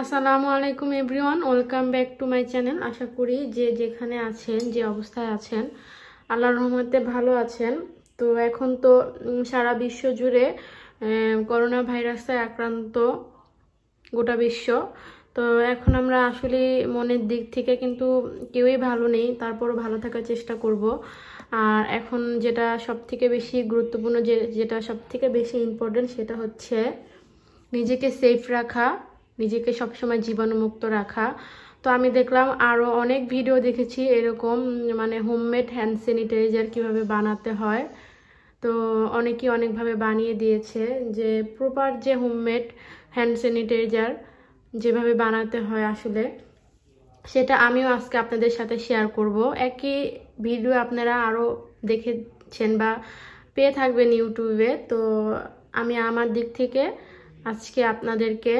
আসসালামু আলাইকুম everyone welcome back to my channel আশা করি যে যেখানে আছেন যে অবস্থায় আছেন আল্লাহর রহমতে ভালো আছেন তো এখন তো সারা বিশ্ব জুড়ে করোনা ভাইরাসে আক্রান্ত গোটা বিশ্ব তো এখন আমরা আসলে মনের দিক থেকে কিন্তু কেউই ভালো নেই তারপরও ভালো থাকার চেষ্টা করব আর এখন যেটা সবথেকে বেশি গুরুত্বপূর্ণ যে যেটা সবথেকে বেশি ইম্পর্টেন্ট সেটা হচ্ছে নিজেকে সেফ রাখা নিজেকে সবসময় জীবাণুমুক্ত রাখা তো আমি দেখলাম আরও অনেক ভিডিও দেখেছি এরকম মানে হোমমেড হ্যান্ড স্যানিটাইজার কীভাবে বানাতে হয় তো অনেকেই অনেকভাবে বানিয়ে দিয়েছে যে প্রপার যে হোমমেড হ্যান্ড স্যানিটাইজার যেভাবে বানাতে হয় আসলে সেটা আমিও আজকে আপনাদের সাথে শেয়ার করব একই ভিডিও আপনারা আরও দেখেছেন বা পেয়ে থাকবেন ইউটিউবে তো আমি আমার দিক থেকে আজকে আপনাদেরকে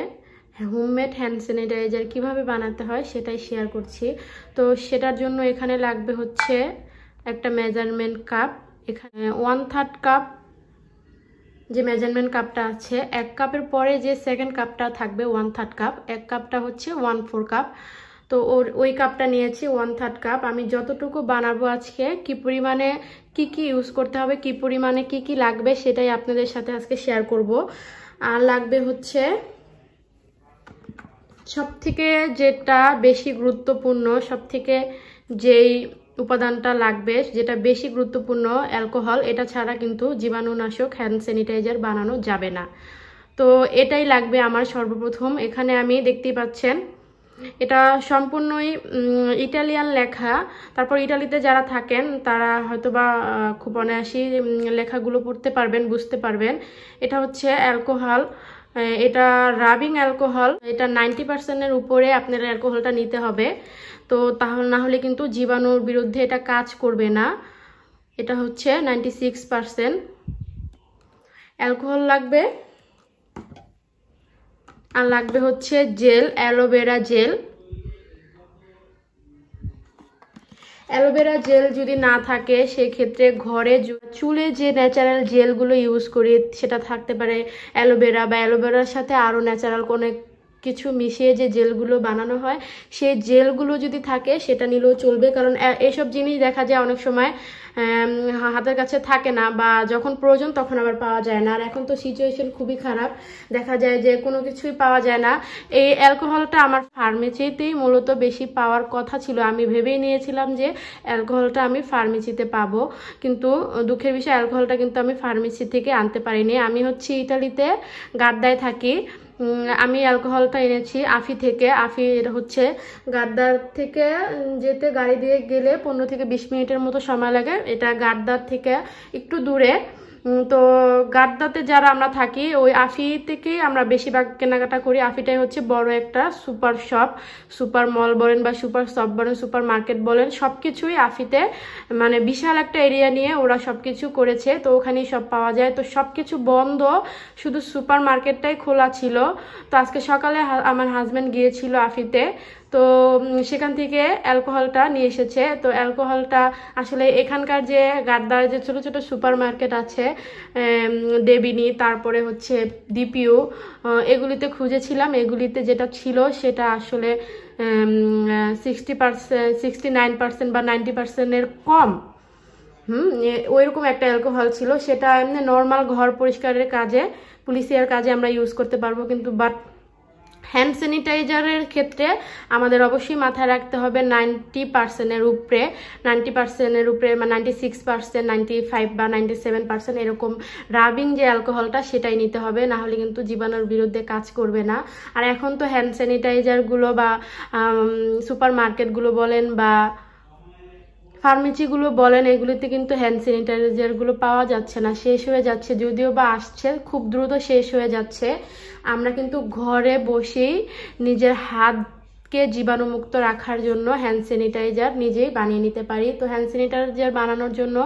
হোমমেড হ্যান্ড স্যানিটাইজার কীভাবে বানাতে হয় সেটাই শেয়ার করছি তো সেটার জন্য এখানে লাগবে হচ্ছে একটা মেজারমেন্ট কাপ এখানে ওয়ান থার্ড কাপ যে মেজারমেন্ট কাপটা আছে এক কাপের পরে যে সেকেন্ড কাপটা থাকবে ওয়ান থার্ড কাপ এক কাপটা হচ্ছে ওয়ান ফোর কাপ তো ওর ওই কাপটা নিয়েছি ওয়ান থার্ড কাপ আমি যতটুকু বানাবো আজকে কি পরিমাণে কি কি ইউজ করতে হবে কি পরিমাণে কি কি লাগবে সেটাই আপনাদের সাথে আজকে শেয়ার করব আর লাগবে হচ্ছে সবথেকে যেটা বেশি গুরুত্বপূর্ণ সবথেকে যেই উপাদানটা লাগবে যেটা বেশি গুরুত্বপূর্ণ অ্যালকোহল এটা ছাড়া কিন্তু জীবাণুনাশক হ্যান্ড স্যানিটাইজার বানানো যাবে না তো এটাই লাগবে আমার সর্বপ্রথম এখানে আমি দেখতেই পাচ্ছেন এটা সম্পূর্ণই ইটালিয়ান লেখা তারপর ইটালিতে যারা থাকেন তারা হয়তোবা খুব অনায়াসই লেখাগুলো পড়তে পারবেন বুঝতে পারবেন এটা হচ্ছে অ্যালকোহল এটা রাবিং অ্যালকোহল এটা নাইনটি পার্সেন্টের উপরে আপনার অ্যালকোহলটা নিতে হবে তো তাহলে না হলে কিন্তু জীবাণুর বিরুদ্ধে এটা কাজ করবে না এটা হচ্ছে নাইনটি সিক্স পার্সেন্ট অ্যালকোহল লাগবে আর লাগবে হচ্ছে gel aloe vera gel aloe vera gel যদি না থাকে সেক্ষেত্রে ঘরে চুলে যে ন্যাচারাল জেলগুলো ইউজ করি সেটা থাকতে পারে অ্যালোভেরা বা অ্যালোভেরার সাথে আরও ন্যাচারাল কোনো কিছু মিশিয়ে যে জেলগুলো বানানো হয় সেই জেলগুলো যদি থাকে সেটা নিলেও চলবে কারণ এইসব জিনিস দেখা যায় অনেক সময় হাতের কাছে থাকে না বা যখন প্রয়োজন তখন আবার পাওয়া যায় না আর এখন তো সিচুয়েশন খুবই খারাপ দেখা যায় যে কোনো কিছুই পাওয়া যায় না এই অ্যালকোহলটা আমার ফার্মেসিতেই মূলত বেশি পাওয়ার কথা ছিল আমি ভেবেই নিয়েছিলাম যে অ্যালকোহলটা আমি ফার্মেসিতে পাবো কিন্তু দুঃখের বিষয়ে অ্যালকোহলটা কিন্তু আমি ফার্মেসি থেকে আনতে পারিনি আমি হচ্ছে ইটালিতে গাদ্দায় থাকি আমি অ্যালকোহলটা এনেছি আফি থেকে আফি হচ্ছে গাদ্দার থেকে যেতে গাড়ি দিয়ে গেলে পনেরো থেকে বিশ মিনিটের মতো সময় লাগে এটা গাদ্দার থেকে একটু দূরে তো গাড্ডাতে যারা আমরা থাকি ওই আফি থেকেই আমরা বেশিরভাগ কেনাকাটা করি আফিটাই হচ্ছে বড় একটা সুপার শপ সুপার মল বলেন বা সুপার শপ বলেন সুপার মার্কেট বলেন সব কিছুই আফিতে মানে বিশাল একটা এরিয়া নিয়ে ওরা সব কিছু করেছে তো ওখানেই সব পাওয়া যায় তো সব কিছু বন্ধ শুধু সুপার মার্কেটটাই খোলা ছিল তো আজকে সকালে আমার হাজব্যান্ড গিয়েছিল আফিতে তো সেখান থেকে অ্যালকোহলটা নিয়ে এসেছে তো অ্যালকোহলটা আসলে এখানকার যে গাদ্দার যে ছোট ছোট সুপার মার্কেট আছে দেবিনী তারপরে হচ্ছে ডিপিও এগুলিতে খুঁজেছিলাম এগুলিতে যেটা ছিল সেটা আসলে sixty percent sixty nine percent বা নাইনটি পার্সেন্টের কম হুম ওইরকম একটা অ্যালকোহল ছিল সেটা এমনি নর্মাল ঘর পরিষ্কারের কাজে পুলিশের কাজে আমরা ইউজ করতে পারবো কিন্তু বাট হ্যান্ড স্যানিটাইজারের ক্ষেত্রে আমাদের অবশ্যই মাথায় রাখতে হবে নাইনটি পার্সেন্টের উপরে নাইনটি পার্সেন্টের উপরে বা ninety six percent ninety five বা নাইনটি সেভেন পার্সেন্ট এরকম রাবিং যে অ্যালকোহলটা সেটাই নিতে হবে না হলে কিন্তু জীবাণুর বিরুদ্ধে কাজ করবে না আর এখন তো হ্যান্ড স্যানিটাইজারগুলো বা সুপার মার্কেটগুলো বলেন বা ফার্মেসিগুলো বলেন এগুলিতে কিন্তু হ্যান্ড স্যানিটাইজারগুলো পাওয়া যাচ্ছে না শেষ হয়ে যাচ্ছে যদিও বা আসছে খুব দ্রুত শেষ হয়ে যাচ্ছে আমরা কিন্তু ঘরে বসেই নিজের হাত কে জীবাণুমুক্ত রাখার জন্য হ্যান্ড স্যানিটাইজার নিজেই বানিয়ে নিতে পারি তো হ্যান্ড স্যানিটাইজার বানানোর জন্য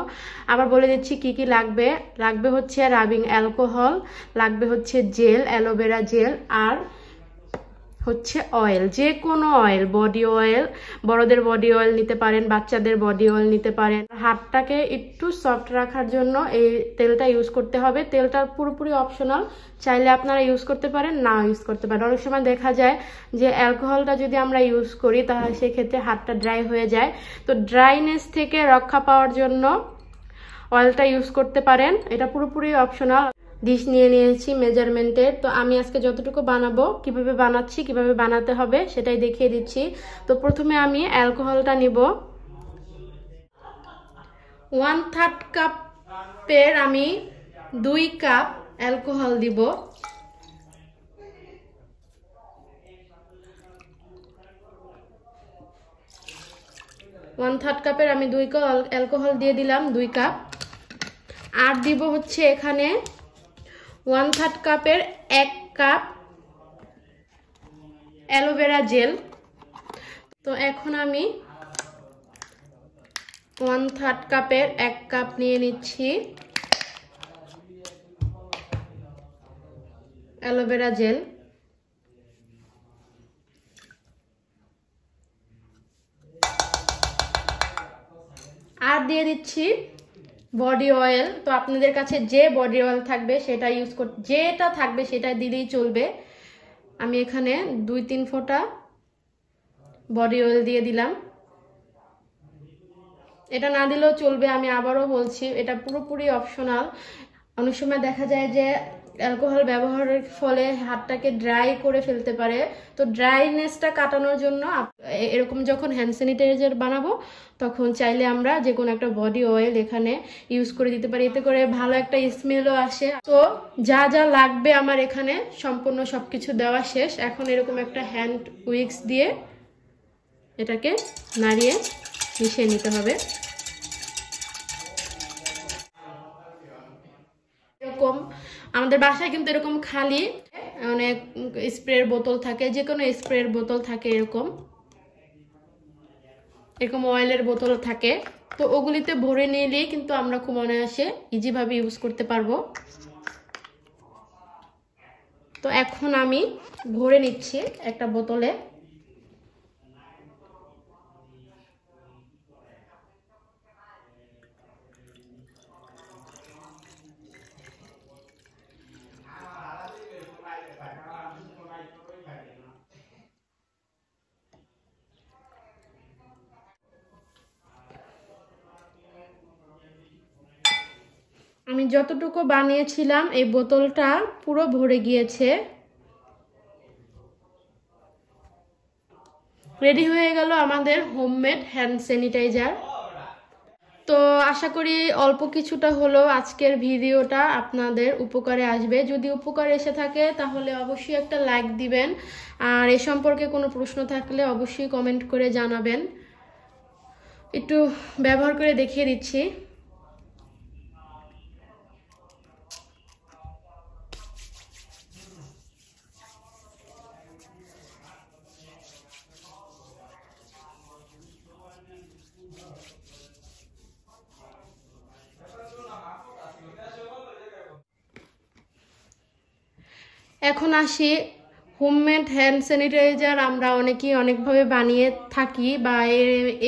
আবার বলে দিচ্ছি কি কি লাগবে লাগবে হচ্ছে রাবিং অ্যালকোহল লাগবে হচ্ছে জেল অ্যালোভেরা জেল আর হচ্ছে অয়েল যে কোনো অয়েল বডি অয়েল বড়দের বডি অয়েল নিতে পারেন বাচ্চাদের বডি অয়েল নিতে পারেন হাতটাকে একটু সফট রাখার জন্য এই তেলটা ইউজ করতে হবে তেলটা পুরোপুরি অপশনাল চাইলে আপনারা ইউজ করতে পারেন না ইউজ করতে পারেন অনেক সময় দেখা যায় যে অ্যালকোহলটা যদি আমরা ইউজ করি তাহলে সেক্ষেত্রে হাতটা ড্রাই হয়ে যায় তো ড্রাইনেস থেকে রক্ষা পাওয়ার জন্য অয়েলটা ইউজ করতে পারেন এটা পুরোপুরি অপশনাল ডিশ নিয়ে নিয়েছি মেজারমেন্টের তো আমি আজকে যতটুকু বানাবো কিভাবে বানাচ্ছি কিভাবে বানাতে হবে সেটাই দেখিয়ে দিচ্ছি তো প্রথমে আমি অ্যালকোহলটা নিব ওয়ান থার্ড কাপের আমি দুই কাপ অ্যালকোহল দিব ওয়ান থার্ড কাপের আমি দুই কাপ অ্যালকোহল দিয়ে দিলাম দুই কাপ আর দিব হচ্ছে এখানে ওয়ান থার্ড কাপের এক কাপ অ্যালোভেরা জেল তো এখন আমি ওয়ান থার্ড কাপের এক কাপ নিয়ে নিচ্ছি অ্যালোভেরা জেল আর দিয়ে দিচ্ছি বডি অয়েল তো আপনাদের কাছে যে বডি অয়েল থাকবে সেটা ইউজ কর যেটা থাকবে সেটা দিলেই চলবে আমি এখানে দুই তিন ফোঁটা বডি অয়েল দিয়ে দিলাম এটা না দিলেও চলবে আমি আবারও বলছি এটা পুরোপুরি অপশনাল অনেক সময় দেখা যায় যে অ্যালকোহল ব্যবহারের ফলে হাতটাকে ড্রাই করে ফেলতে পারে তো ড্রাইনেসটা কাটানোর জন্য এরকম যখন হ্যান্ড স্যানিটাইজার বানাবো তখন চাইলে আমরা যে কোনো একটা বডি অয়েল এখানে ইউজ করে দিতে পারি এতে করে ভালো একটা স্মেলও আসে তো যা যা লাগবে আমার এখানে সম্পূর্ণ সব কিছু দেওয়া শেষ এখন এরকম একটা হ্যান্ড উইক্স দিয়ে এটাকে নাড়িয়ে মিশিয়ে নিতে হবে আমাদের বাসায় কিন্তু এরকম খালি মানে স্প্রের বোতল থাকে যে কোনো স্প্রের বোতল থাকে এরকম এরকম অয়েলের বোতল থাকে তো ওগুলিতে ভরে নিলেই কিন্তু আমরা খুব অনায়াসে ইজিভাবে ইউজ করতে পারবো তো এখন আমি ভরে নিচ্ছি একটা বোতলে আমি যতটুকু বানিয়েছিলাম এই বোতলটা পুরো ভরে গিয়েছে রেডি হয়ে গেল আমাদের হোমমেড হ্যান্ড স্যানিটাইজার তো আশা করি অল্প কিছুটা হলেও আজকের ভিডিওটা আপনাদের উপকারে আসবে যদি উপকার এসে থাকে তাহলে অবশ্যই একটা লাইক দিবেন আর এ সম্পর্কে কোনো প্রশ্ন থাকলে অবশ্যই কমেন্ট করে জানাবেন একটু ব্যবহার করে দেখিয়ে দিচ্ছি এখন আসি হোমমেড হ্যান্ড স্যানিটাইজার আমরা অনেকেই অনেকভাবে বানিয়ে থাকি বা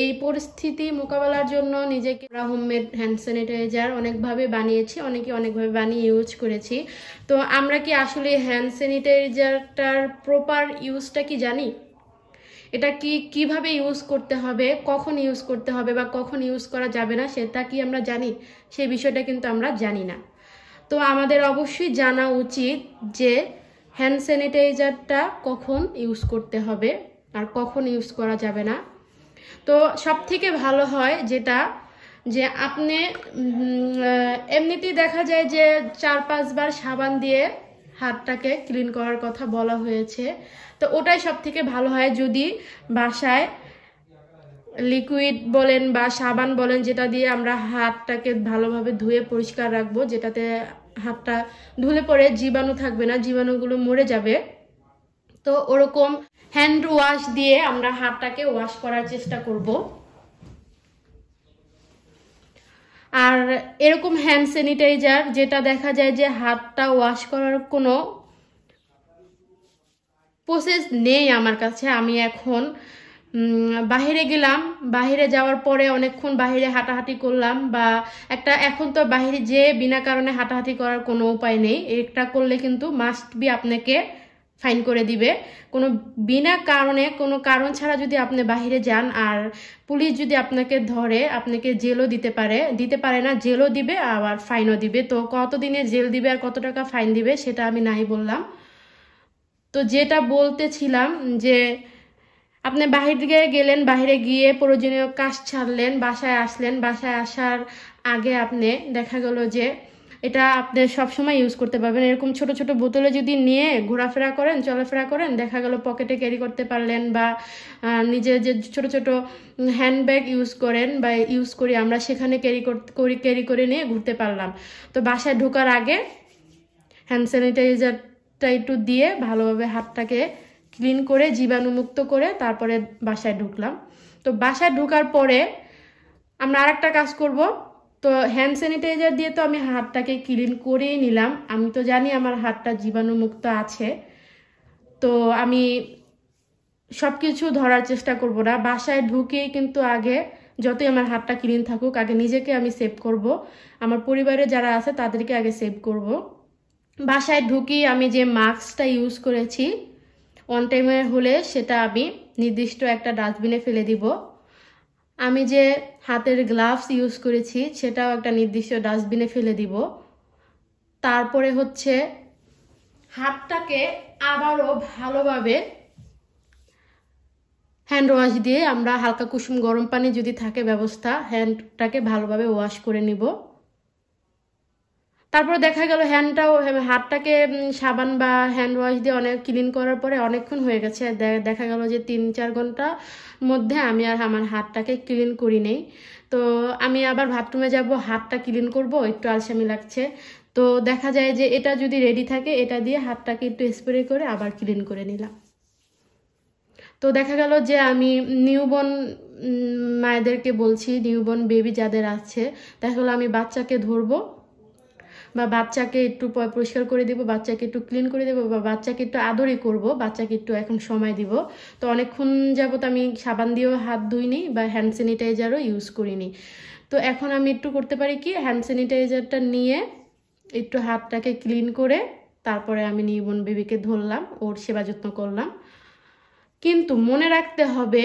এই পরিস্থিতি মোকাবেলার জন্য নিজেকে আমরা হোমমেড হ্যান্ড স্যানিটাইজার অনেকভাবে বানিয়েছি অনেকে অনেকভাবে বানিয়ে ইউজ করেছি তো আমরা কি আসলে হ্যান্ড স্যানিটাইজারটার প্রপার ইউজটা কি জানি এটা কি কিভাবে ইউজ করতে হবে কখন ইউজ করতে হবে বা কখন ইউজ করা যাবে না সেটা কি আমরা জানি সেই বিষয়টা কিন্তু আমরা জানি না তো আমাদের অবশ্যই জানা উচিত যে হ্যান্ড স্যানিটাইজারটা কখন ইউজ করতে হবে আর কখন ইউজ করা যাবে না তো সব থেকে ভালো হয় যেটা যে আপনি এমনিতেই দেখা যায় যে চার পাঁচবার সাবান দিয়ে হাতটাকে ক্লিন করার কথা বলা হয়েছে তো ওটাই সব থেকে ভালো হয় যদি বাসায় লিকুইড বলেন বা সাবান বলেন যেটা দিয়ে আমরা হাতটাকে ভালোভাবে ধুয়ে পরিষ্কার রাখবো যেটাতে হাতটা ধুলে পরে জীবাণু থাকবে না জীবাণুগুলো মরে যাবে তো ওরকম হ্যান্ড ওয়াশ দিয়ে আমরা হাতটাকে ওয়াশ করার চেষ্টা করব আর এরকম হ্যান্ড স্যানিটাইজার যেটা দেখা যায় যে হাতটা ওয়াশ করার কোনো প্রসেস নেই আমার কাছে আমি এখন বাহিরে গেলাম বাহিরে যাওয়ার পরে অনেকক্ষণ বাহিরে হাঁটাহাঁটি করলাম বা একটা এখন তো বাহিরে যে বিনা কারণে হাঁটাহাঁটি করার কোনো উপায় নেই এটা করলে কিন্তু মাস্ট বি আপনাকে ফাইন করে দিবে কোনো বিনা কারণে কোনো কারণ ছাড়া যদি আপনি বাহিরে যান আর পুলিশ যদি আপনাকে ধরে আপনাকে জেলও দিতে পারে দিতে পারে না জেলও দিবে আবার ফাইনও দিবে তো কতদিনে জেল দিবে আর কত টাকা ফাইন দিবে সেটা আমি নাই বললাম তো যেটা বলতেছিলাম যে আপনি দিকে গেলেন বাহিরে গিয়ে প্রয়োজনীয় কাজ ছাড়লেন বাসায় আসলেন বাসায় আসার আগে আপনি দেখা গেল যে এটা আপনি সবসময় ইউজ করতে পারবেন এরকম ছোট ছোট বোতলে যদি নিয়ে ঘোরাফেরা করেন চলাফেরা করেন দেখা গেল পকেটে ক্যারি করতে পারলেন বা নিজে যে ছোট ছোট হ্যান্ডব্যাগ ইউজ করেন বা ইউজ করি আমরা সেখানে ক্যারি করি ক্যারি করে নিয়ে ঘুরতে পারলাম তো বাসায় ঢোকার আগে হ্যান্ড স্যানিটাইজারটা একটু দিয়ে ভালোভাবে হাতটাকে ক্লিন করে জীবাণুমুক্ত করে তারপরে বাসায় ঢুকলাম তো বাসায় ঢুকার পরে আমরা আর একটা কাজ করব তো হ্যান্ড স্যানিটাইজার দিয়ে তো আমি হাতটাকে ক্লিন করেই নিলাম আমি তো জানি আমার হাতটা জীবাণুমুক্ত আছে তো আমি সব কিছু ধরার চেষ্টা করব না বাসায় ঢুকেই কিন্তু আগে যতই আমার হাতটা ক্লিন থাকুক আগে নিজেকে আমি সেভ করব আমার পরিবারে যারা আছে তাদেরকে আগে সেভ করব বাসায় ঢুকি আমি যে মাস্কটা ইউজ করেছি অন টাইমে হলে সেটা আমি নির্দিষ্ট একটা ডাস্টবিনে ফেলে দিব আমি যে হাতের গ্লাভস ইউজ করেছি সেটাও একটা নির্দিষ্ট ডাস্টবিনে ফেলে দিব তারপরে হচ্ছে হাতটাকে আবারও ভালোভাবে হ্যান্ড ওয়াশ দিয়ে আমরা হালকা কুসুম গরম পানি যদি থাকে ব্যবস্থা হ্যান্ডটাকে ভালোভাবে ওয়াশ করে নিব তারপরে দেখা গেল হ্যান্ডটাও হাতটাকে সাবান বা হ্যান্ড ওয়াশ দিয়ে অনেক ক্লিন করার পরে অনেকক্ষণ হয়ে গেছে দেখা গেল যে তিন চার ঘন্টা মধ্যে আমি আর আমার হাতটাকে ক্লিন করি নেই তো আমি আবার বাথরুমে যাব হাতটা ক্লিন করব একটু আলসামি লাগছে তো দেখা যায় যে এটা যদি রেডি থাকে এটা দিয়ে হাতটাকে একটু স্প্রে করে আবার ক্লিন করে নিলাম তো দেখা গেল যে আমি নিউবর্ন মায়েদেরকে বলছি নিউবর্ন বেবি যাদের আছে দেখা গেলো আমি বাচ্চাকে ধরবো বা বাচ্চাকে একটু পরিষ্কার করে দেবো বাচ্চাকে একটু ক্লিন করে দেবো বা বাচ্চাকে একটু আদরে করব বাচ্চাকে একটু এখন সময় দিব তো অনেকক্ষণ যাবত আমি সাবান দিয়েও হাত ধুইনি বা হ্যান্ড স্যানিটাইজারও ইউজ করিনি তো এখন আমি একটু করতে পারি কি হ্যান্ড স্যানিটাইজারটা নিয়ে একটু হাতটাকে ক্লিন করে তারপরে আমি নিবন বেবিকে ধরলাম ওর সেবা যত্ন করলাম কিন্তু মনে রাখতে হবে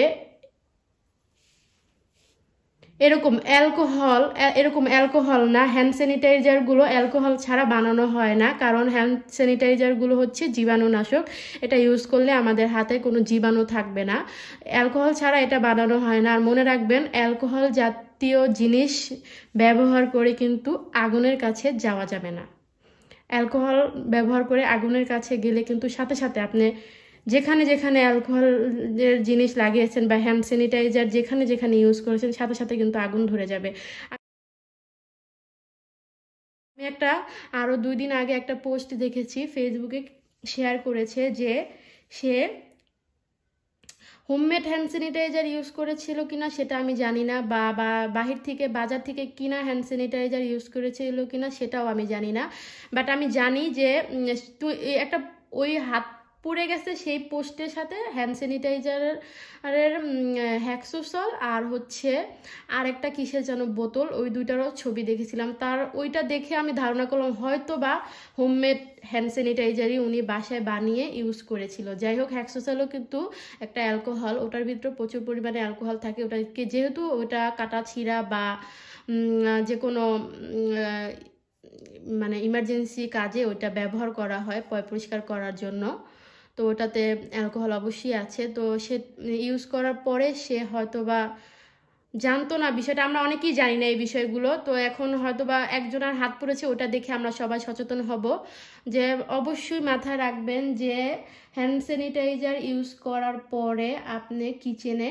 এরকম অ্যালকোহল এরকম অ্যালকোহল না হ্যান্ড স্যানিটাইজারগুলো অ্যালকোহল ছাড়া বানানো হয় না কারণ হ্যান্ড স্যানিটাইজারগুলো হচ্ছে জীবাণুনাশক এটা ইউজ করলে আমাদের হাতে কোনো জীবাণু থাকবে না অ্যালকোহল ছাড়া এটা বানানো হয় না আর মনে রাখবেন অ্যালকোহল জাতীয় জিনিস ব্যবহার করে কিন্তু আগুনের কাছে যাওয়া যাবে না অ্যালকোহল ব্যবহার করে আগুনের কাছে গেলে কিন্তু সাথে সাথে আপনি যেখানে যেখানে অ্যালকোহলের জিনিস লাগিয়েছেন বা হ্যান্ড স্যানিটাইজার যেখানে যেখানে ইউজ করেছেন সাথে সাথে কিন্তু আগুন ধরে যাবে আমি একটা আরও দুই দিন আগে একটা পোস্ট দেখেছি ফেসবুকে শেয়ার করেছে যে সে হোমমেড হ্যান্ড স্যানিটাইজার ইউজ করেছিল কিনা সেটা আমি জানি না বা বা বাহির থেকে বাজার থেকে কিনা হ্যান্ড স্যানিটাইজার ইউজ করেছিল কিনা সেটাও আমি জানি না বাট আমি জানি যে একটা ওই হাত পড়ে গেছে সেই পোস্টের সাথে হ্যান্ড স্যানিটাইজারের হ্যাক্সোসল আর হচ্ছে আরেকটা কিসের যেন বোতল ওই দুইটারও ছবি দেখেছিলাম তার ওইটা দেখে আমি ধারণা করলাম হয়তো বা হোমমেড হ্যান্ড স্যানিটাইজারই উনি বাসায় বানিয়ে ইউজ করেছিল যাই হোক হ্যাক্সোসলও কিন্তু একটা অ্যালকোহল ওটার ভিতরে প্রচুর পরিমাণে অ্যালকোহল থাকে ওটাকে যেহেতু ওটা কাটা ছিঁড়া বা যে কোনো মানে ইমার্জেন্সি কাজে ওইটা ব্যবহার করা হয় পয় পরিষ্কার করার জন্য তো ওটাতে অ্যালকোহল অবশ্যই আছে তো সে ইউজ করার পরে সে হয়তো বা জানতো না বিষয়টা আমরা অনেকেই জানি না এই বিষয়গুলো তো এখন হয়তো বা একজনের হাত পড়েছে ওটা দেখে আমরা সবাই সচেতন হব যে অবশ্যই মাথায় রাখবেন যে হ্যান্ড স্যানিটাইজার ইউজ করার পরে আপনি কিচেনে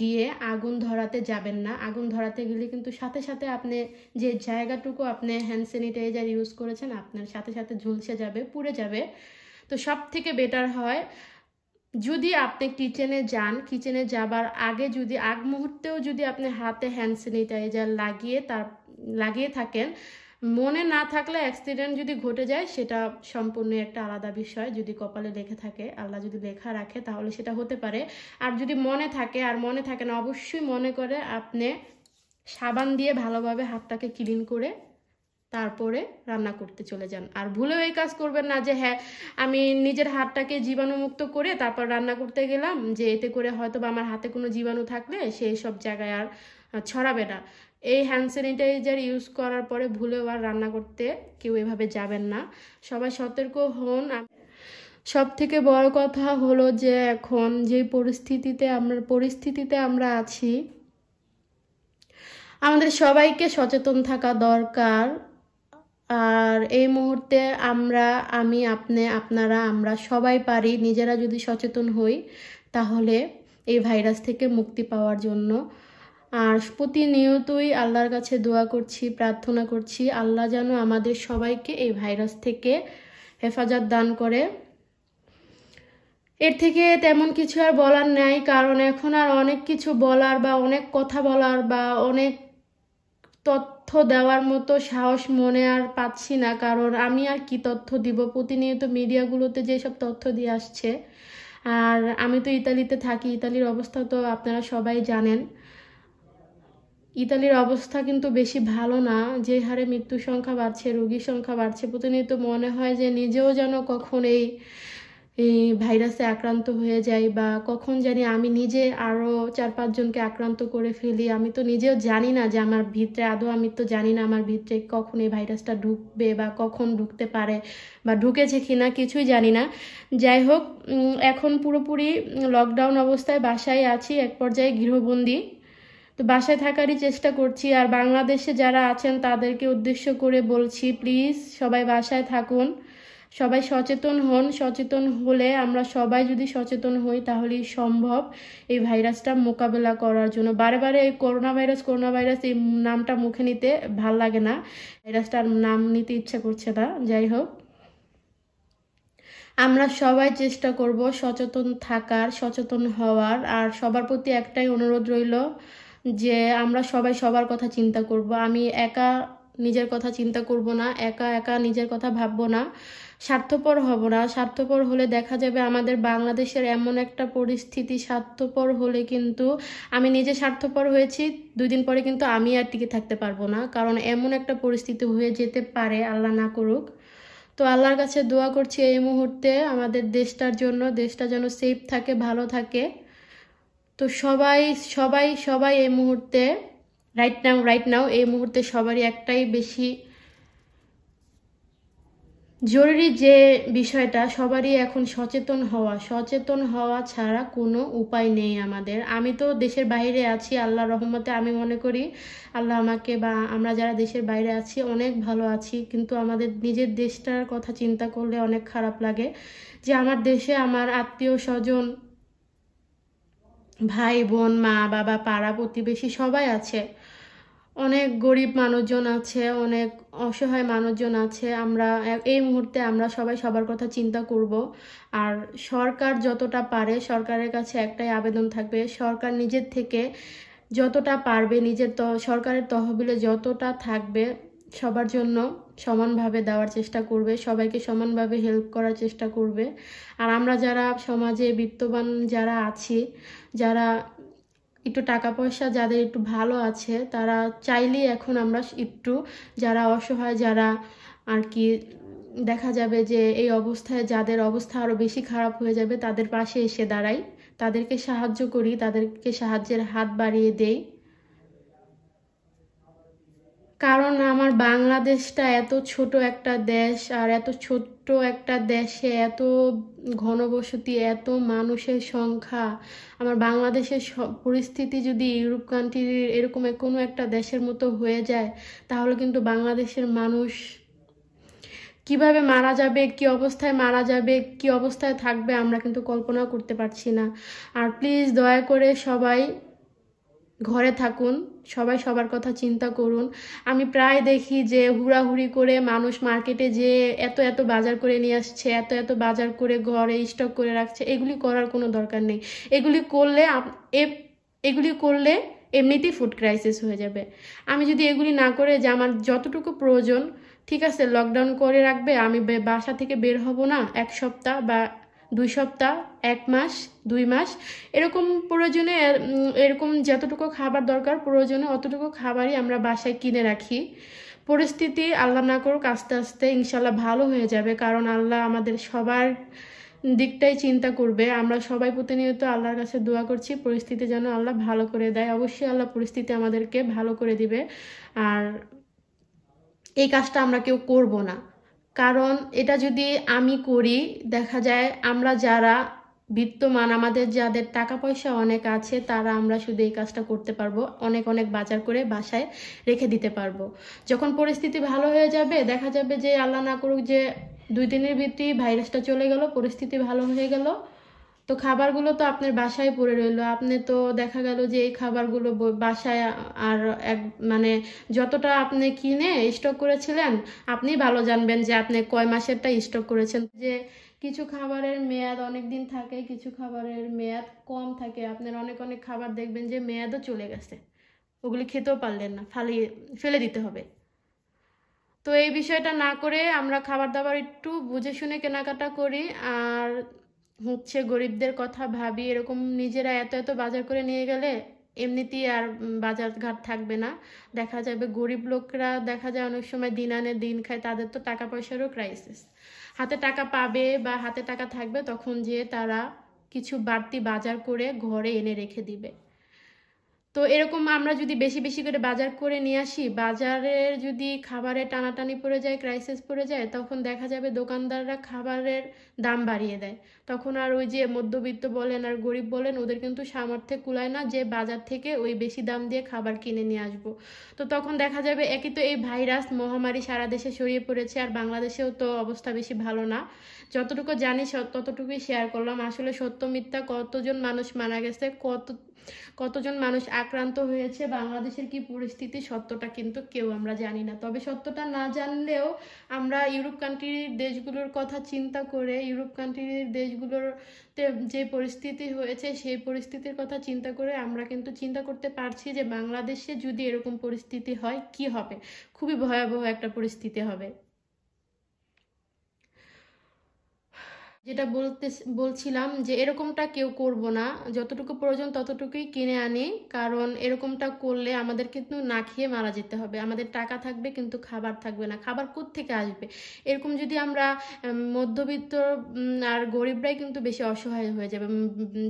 গিয়ে আগুন ধরাতে যাবেন না আগুন ধরাতে গেলে কিন্তু সাথে সাথে আপনি যে জায়গাটুকু আপনি হ্যান্ড স্যানিটাইজার ইউজ করেছেন আপনার সাথে সাথে ঝুলসে যাবে পুড়ে যাবে তো সব থেকে বেটার হয় যদি আপনি কিচেনে যান কিচেনে যাবার আগে যদি আগ মুহূর্তেও যদি আপনি হাতে হ্যান্ড স্যানিটাইজার লাগিয়ে তার লাগিয়ে থাকেন মনে না থাকলে অ্যাক্সিডেন্ট যদি ঘটে যায় সেটা সম্পূর্ণ একটা আলাদা বিষয় যদি কপালে লেখা থাকে আল্লাহ যদি লেখা রাখে তাহলে সেটা হতে পারে আর যদি মনে থাকে আর মনে থাকে না অবশ্যই মনে করে আপনি সাবান দিয়ে ভালোভাবে হাতটাকে ক্লিন করে তারপরে রান্না করতে চলে যান আর ভুলেও এই কাজ করবেন না যে হ্যাঁ আমি নিজের হাতটাকে জীবাণুমুক্ত করে তারপর রান্না করতে গেলাম যে এতে করে হয়তো বা আমার হাতে কোনো জীবাণু থাকলে সেই সব জায়গায় আর ছড়াবে না এই হ্যান্ড স্যানিটাইজার ইউজ করার পরে ভুলেও আর রান্না করতে কেউ এভাবে যাবেন না সবাই সতর্ক হন সব থেকে বড় কথা হলো যে এখন যে পরিস্থিতিতে আমরা পরিস্থিতিতে আমরা আছি আমাদের সবাইকে সচেতন থাকা দরকার আর এই মুহূর্তে আমরা আমি আপনি আপনারা আমরা সবাই পারি নিজেরা যদি সচেতন হই তাহলে এই ভাইরাস থেকে মুক্তি পাওয়ার জন্য আর প্রতিনিয়তই আল্লাহর কাছে দোয়া করছি প্রার্থনা করছি আল্লাহ যেন আমাদের সবাইকে এই ভাইরাস থেকে হেফাজত দান করে এর থেকে তেমন কিছু আর বলার নেই কারণ এখন আর অনেক কিছু বলার বা অনেক কথা বলার বা অনেক তত্ত্ব তথ্য দেওয়ার মতো সাহস মনে আর পাচ্ছি না কারণ আমি আর কি তথ্য দিব প্রতিনিয়ত মিডিয়াগুলোতে যেসব তথ্য দিয়ে আসছে আর আমি তো ইতালিতে থাকি ইতালির অবস্থা তো আপনারা সবাই জানেন ইতালির অবস্থা কিন্তু বেশি ভালো না যে হারে মৃত্যুর সংখ্যা বাড়ছে রোগীর সংখ্যা বাড়ছে প্রতিনিয়ত মনে হয় যে নিজেও যেন কখন এই এই ভাইরাসে আক্রান্ত হয়ে যাই বা কখন জানি আমি নিজে আরও চার পাঁচজনকে আক্রান্ত করে ফেলি আমি তো নিজেও জানি না যে আমার ভিতরে আদৌ আমি তো জানি না আমার ভিতরে কখন এই ভাইরাসটা ঢুকবে বা কখন ঢুকতে পারে বা ঢুকেছে কি না কিছুই জানি না যাই হোক এখন পুরোপুরি লকডাউন অবস্থায় বাসায় আছি এক পর্যায়ে গৃহবন্দী তো বাসায় থাকারই চেষ্টা করছি আর বাংলাদেশে যারা আছেন তাদেরকে উদ্দেশ্য করে বলছি প্লিজ সবাই বাসায় থাকুন সবাই সচেতন হন সচেতন হলে আমরা সবাই যদি সচেতন হই তাহলেই সম্ভব এই ভাইরাসটা মোকাবেলা করার জন্য বারে বারে এই করোনা ভাইরাস করোনা ভাইরাস এই নামটা মুখে নিতে ভাল লাগে না ভাইরাসটার নাম নিতে ইচ্ছা করছে না যাই হোক আমরা সবাই চেষ্টা করব সচেতন থাকার সচেতন হওয়ার আর সবার প্রতি একটাই অনুরোধ রইল যে আমরা সবাই সবার কথা চিন্তা করব আমি একা নিজের কথা চিন্তা করব না একা একা নিজের কথা ভাববো না স্বার্থপর হব না স্বার্থপর হলে দেখা যাবে আমাদের বাংলাদেশের এমন একটা পরিস্থিতি স্বার্থপর হলে কিন্তু আমি নিজে স্বার্থপর হয়েছি দুই দিন পরে কিন্তু আমি আর টিকে থাকতে পারবো না কারণ এমন একটা পরিস্থিতি হয়ে যেতে পারে আল্লাহ না করুক তো আল্লাহর কাছে দোয়া করছি এই মুহূর্তে আমাদের দেশটার জন্য দেশটা যেন সেফ থাকে ভালো থাকে তো সবাই সবাই সবাই এই মুহূর্তে রাইট নাও রাইট নাও এই মুহূর্তে সবারই একটাই বেশি জরুরি যে বিষয়টা সবারই এখন সচেতন হওয়া সচেতন হওয়া ছাড়া কোনো উপায় নেই আমাদের আমি তো দেশের বাইরে আছি আল্লাহ রহমতে আমি মনে করি আল্লাহ আমাকে বা আমরা যারা দেশের বাইরে আছি অনেক ভালো আছি কিন্তু আমাদের নিজের দেশটার কথা চিন্তা করলে অনেক খারাপ লাগে যে আমার দেশে আমার আত্মীয় স্বজন ভাই বোন মা বাবা পাড়া প্রতিবেশী সবাই আছে অনেক গরিব মানুষজন আছে অনেক অসহায় মানুষজন আছে আমরা এই মুহূর্তে আমরা সবাই সবার কথা চিন্তা করব আর সরকার যতটা পারে সরকারের কাছে একটাই আবেদন থাকবে সরকার নিজের থেকে যতটা পারবে নিজের সরকারের তহবিলে যতটা থাকবে সবার জন্য সমানভাবে দেওয়ার চেষ্টা করবে সবাইকে সমানভাবে হেল্প করার চেষ্টা করবে আর আমরা যারা সমাজে বিত্তবান যারা আছি যারা একটু টাকা পয়সা যাদের একটু ভালো আছে তারা চাইলেই এখন আমরা একটু যারা অসহায় যারা আর কি দেখা যাবে যে এই অবস্থায় যাদের অবস্থা আরও বেশি খারাপ হয়ে যাবে তাদের পাশে এসে দাঁড়াই তাদেরকে সাহায্য করি তাদেরকে সাহায্যের হাত বাড়িয়ে দেই কারণ আমার বাংলাদেশটা এত ছোট একটা দেশ আর এত ছোট্ট একটা দেশে এত ঘনবসতি এত মানুষের সংখ্যা আমার বাংলাদেশের পরিস্থিতি যদি ইউরোপ কান্ট্রির এরকম কোনো একটা দেশের মতো হয়ে যায় তাহলে কিন্তু বাংলাদেশের মানুষ কিভাবে মারা যাবে কি অবস্থায় মারা যাবে কি অবস্থায় থাকবে আমরা কিন্তু কল্পনা করতে পারছি না আর প্লিজ দয়া করে সবাই ঘরে থাকুন সবাই সবার কথা চিন্তা করুন আমি প্রায় দেখি যে হুড়াহুড়ি করে মানুষ মার্কেটে যে এত এত বাজার করে নিয়ে আসছে এত এত বাজার করে ঘরে স্টক করে রাখছে এগুলি করার কোনো দরকার নেই এগুলি করলে এগুলি করলে এমনিতেই ফুড ক্রাইসিস হয়ে যাবে আমি যদি এগুলি না করে যে আমার যতটুকু প্রয়োজন ঠিক আছে লকডাউন করে রাখবে আমি বাসা থেকে বের হব না এক সপ্তাহ বা দুই সপ্তাহ এক মাস দুই মাস এরকম প্রয়োজনে এরকম যতটুকু খাবার দরকার প্রয়োজনে অতটুকু খাবারই আমরা বাসায় কিনে রাখি পরিস্থিতি আল্লাহ না করুক আস্তে আস্তে ইনশাল্লাহ ভালো হয়ে যাবে কারণ আল্লাহ আমাদের সবার দিকটাই চিন্তা করবে আমরা সবাই প্রতিনিয়ত আল্লাহর কাছে দোয়া করছি পরিস্থিতি যেন আল্লাহ ভালো করে দেয় অবশ্যই আল্লাহ পরিস্থিতি আমাদেরকে ভালো করে দিবে আর এই কাজটা আমরা কেউ করব না কারণ এটা যদি আমি করি দেখা যায় আমরা যারা বিত্তমান আমাদের যাদের টাকা পয়সা অনেক আছে তারা আমরা শুধু এই কাজটা করতে পারবো অনেক অনেক বাজার করে বাসায় রেখে দিতে পারবো যখন পরিস্থিতি ভালো হয়ে যাবে দেখা যাবে যে আল্লাহ না করুক যে দুই দিনের ভিত্তি ভাইরাসটা চলে গেল পরিস্থিতি ভালো হয়ে গেল তো খাবারগুলো তো আপনার বাসায় পড়ে রইলো আপনি তো দেখা গেল যে এই খাবারগুলো বাসায় আর এক মানে যতটা আপনি কিনে স্টক করেছিলেন আপনি ভালো জানবেন যে আপনি কয় মাসেরটা স্টক করেছেন যে কিছু খাবারের মেয়াদ অনেক দিন থাকে কিছু খাবারের মেয়াদ কম থাকে আপনার অনেক অনেক খাবার দেখবেন যে মেয়াদও চলে গেছে ওগুলি খেতেও পারলেন না ফালিয়ে ফেলে দিতে হবে তো এই বিষয়টা না করে আমরা খাবার দাবার একটু বুঝে শুনে কেনাকাটা করি আর হচ্ছে গরিবদের কথা ভাবি এরকম নিজেরা এত এত বাজার করে নিয়ে গেলে এমনিতেই আর বাজার ঘাট থাকবে না দেখা যাবে গরিব লোকরা দেখা যায় অনেক সময় দিন আনে দিন খায় তাদের তো টাকা পয়সারও ক্রাইসিস হাতে টাকা পাবে বা হাতে টাকা থাকবে তখন যে তারা কিছু বাড়তি বাজার করে ঘরে এনে রেখে দিবে তো এরকম আমরা যদি বেশি বেশি করে বাজার করে নিয়ে আসি বাজারের যদি খাবারে টানাটানি পড়ে যায় ক্রাইসিস পড়ে যায় তখন দেখা যাবে দোকানদাররা খাবারের দাম বাড়িয়ে দেয় তখন আর ওই যে মধ্যবিত্ত বলেন আর গরিব বলেন ওদের কিন্তু সামর্থ্যে কুলায় না যে বাজার থেকে ওই বেশি দাম দিয়ে খাবার কিনে নিয়ে আসবো তো তখন দেখা যাবে একই তো এই ভাইরাস মহামারী সারা দেশে ছড়িয়ে পড়েছে আর বাংলাদেশেও তো অবস্থা বেশি ভালো না যতটুকু জানি ততটুকুই শেয়ার করলাম আসলে সত্য মিথ্যা কতজন মানুষ মারা গেছে কত কতজন মানুষ আক্রান্ত হয়েছে বাংলাদেশের কি পরিস্থিতি সত্যটা কিন্তু কেউ আমরা জানি না তবে সত্যটা না জানলেও আমরা ইউরোপ কান্ট্রির দেশগুলোর কথা চিন্তা করে ইউরোপ কান্ট্রির দেশ দেশগুলোর যে পরিস্থিতি হয়েছে সেই পরিস্থিতির কথা চিন্তা করে আমরা কিন্তু চিন্তা করতে পারছি যে বাংলাদেশে যদি এরকম পরিস্থিতি হয় কি হবে খুবই ভয়াবহ একটা পরিস্থিতি হবে যেটা বলতে বলছিলাম যে এরকমটা কেউ করব না যতটুকু প্রয়োজন ততটুকুই কিনে আনি কারণ এরকমটা করলে আমাদের কিন্তু না খেয়ে মারা যেতে হবে আমাদের টাকা থাকবে কিন্তু খাবার থাকবে না খাবার থেকে আসবে এরকম যদি আমরা মধ্যবিত্ত আর গরিবরাই কিন্তু বেশি অসহায় হয়ে যাবে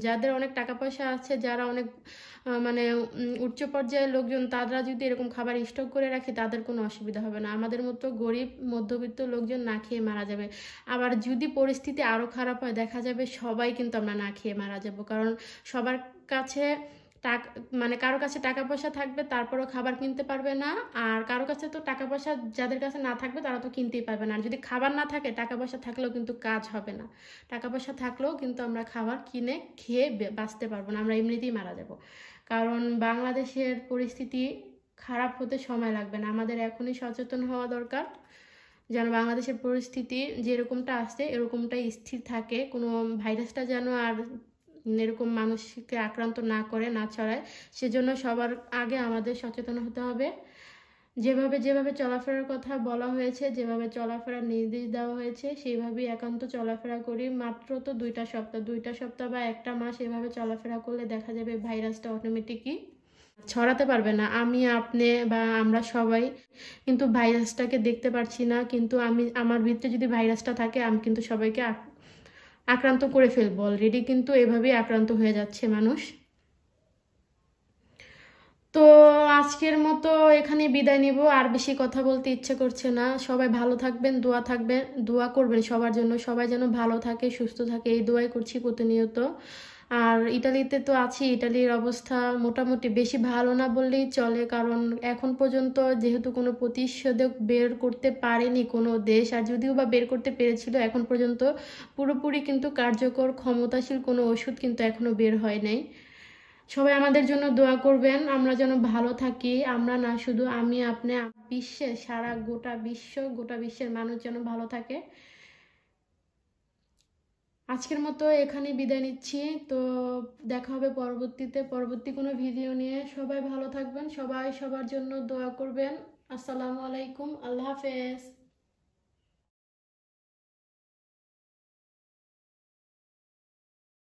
যাদের অনেক টাকা পয়সা আছে যারা অনেক মানে উচ্চ পর্যায়ের লোকজন তারা যদি এরকম খাবার স্টক করে রাখে তাদের কোনো অসুবিধা হবে না আমাদের মতো গরিব মধ্যবিত্ত লোকজন না খেয়ে মারা যাবে আবার যদি পরিস্থিতি আরও খারাপ হয় দেখা যাবে সবাই কিন্তু আমরা না খেয়ে মারা যাব কারণ সবার কাছে টাকা মানে কারো কাছে টাকা পয়সা থাকবে তারপরেও খাবার কিনতে পারবে না আর কারো কাছে তো টাকা পয়সা যাদের কাছে না থাকবে তারা তো কিনতেই পারবে না আর যদি খাবার না থাকে টাকা পয়সা থাকলেও কিন্তু কাজ হবে না টাকা পয়সা থাকলেও কিন্তু আমরা খাবার কিনে খেয়ে বাঁচতে পারবো না আমরা এমনিতেই মারা যাবো কারণ বাংলাদেশের পরিস্থিতি খারাপ হতে সময় লাগবে না আমাদের এখনই সচেতন হওয়া দরকার যেন বাংলাদেশের পরিস্থিতি যেরকমটা আসছে এরকমটাই স্থির থাকে কোনো ভাইরাসটা যেন আর এরকম মানুষকে আক্রান্ত না করে না ছড়ায় সেজন্য সবার আগে আমাদের সচেতন হতে হবে যেভাবে যেভাবে চলাফেরার কথা বলা হয়েছে যেভাবে চলাফেরার নির্দেশ দেওয়া হয়েছে সেইভাবেই একান্ত চলাফেরা করি মাত্র তো দুইটা সপ্তাহ দুইটা সপ্তাহ বা একটা মাস এভাবে চলাফেরা করলে দেখা যাবে ভাইরাসটা অটোমেটিকই ছড়াতে পারবে না আমি আপনি বা আমরা সবাই কিন্তু ভাইরাসটাকে দেখতে পারছি না কিন্তু আমি আমার ভিতরে যদি ভাইরাসটা থাকে আমি কিন্তু সবাইকে আক্রান্ত করে ফেলবো অলরেডি কিন্তু এভাবেই আক্রান্ত হয়ে যাচ্ছে মানুষ তো আজকের মতো এখানে বিদায় নিব আর বেশি কথা বলতে ইচ্ছে করছে না সবাই ভালো থাকবেন দোয়া থাকবেন দোয়া করবেন সবার জন্য সবাই যেন ভালো থাকে সুস্থ থাকে এই দোয়াই করছি প্রতিনিয়ত আর ইটালিতে তো আছি ইটালির অবস্থা মোটামুটি বেশি ভালো না বললেই চলে কারণ এখন পর্যন্ত যেহেতু কোনো প্রতিষেধক বের করতে পারেনি কোনো দেশ আর যদিও বা বের করতে পেরেছিল এখন পর্যন্ত পুরোপুরি কিন্তু কার্যকর ক্ষমতাশীল কোনো ওষুধ কিন্তু এখনও বের হয় নাই সবাই আমাদের জন্য দোয়া করবেন আমরা যেন ভালো থাকি আমরা না শুধু আমি আপনি বিশ্বে সারা গোটা বিশ্ব গোটা বিশ্বের মানুষ যেন ভালো থাকে আজকের মতো এখানে বিদায় নিচ্ছি তো দেখা হবে পরবর্তীতে পরবর্তী কোনো ভিডিও নিয়ে সবাই ভালো থাকবেন সবাই সবার জন্য দোয়া করবেন আসসালামু আলাইকুম আল্লাহ হাফেজ